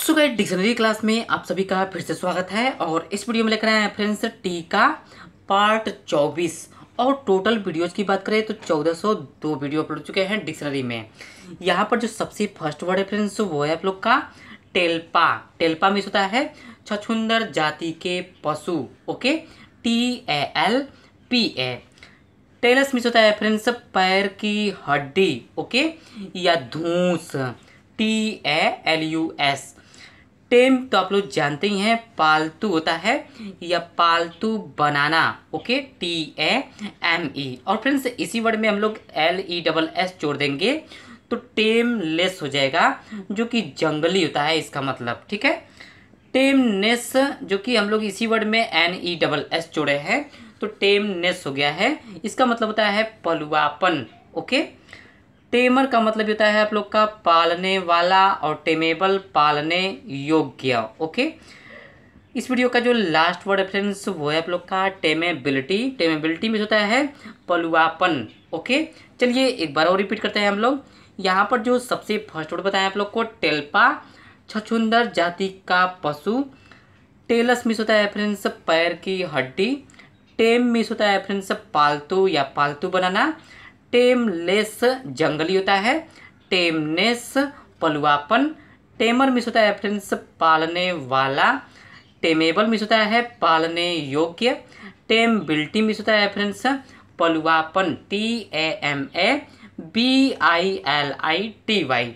सुबह dictionary class में आप सभी का फिर से स्वागत है और इस वीडियो में लेकर आए हैं फ्रेंड्स टी का पार्ट चौबीस और टोटल वीडियोज़ की बात करें तो चौदह सौ दो वीडियो अपलोड चुके हैं डिक्शनरी में यहाँ पर जो सबसे फर्स्ट वर्ड है फ्रेंड्स वो है आप लोग का टेल्पा टेल्पा में होता है छछुंदर जाति के पशु okay T A L P A टेलस मीस होता है फ्रेंड्स पैर की हड्डी ओके या धूस T A L U S टेम तो आप लोग जानते ही हैं पालतू होता है या पालतू बनाना okay T A M E और फ्रेंड्स इसी वर्ड में हम लोग एल ई डबल एस जोड़ देंगे तो टेमलेस हो जाएगा जो कि जंगली होता है इसका मतलब ठीक है टेमनेस जो कि हम लोग इसी वर्ड में एन ई डबल एस जोड़े हैं तो टेमनेस हो गया है इसका मतलब होता है पलुआपन ओके टेमर का मतलब होता है आप लोग का पालने वाला और टेमेबल पालने योग्य ओके इस वीडियो का जो लास्ट वर्ड रेफरेंस वो है आप लोग का टेमेबिलिटी टेमेबिलिटी में होता है पलुआपन ओके चलिए एक बार और रिपीट करते हैं हम लोग यहाँ पर जो सबसे फर्स्ट वर्ड बताया आप लोग को टेल्पा छछुंदर जाति का पशु टेलस मिस होता है रेफरेंस पैर की हड्डी टेम मिस होता है फ्रेंड्स पालतू या पालतू बनाना टेमलेस जंगली होता है टेमनेस पलुआपन टेमर मिस होता है फ्रेंड्स पालने वाला टेमेबल मिस होता है पालने योग्य टेम बिल्टी मिस होता है फ्रेंड्स पलुआपन T A M A B I L I T Y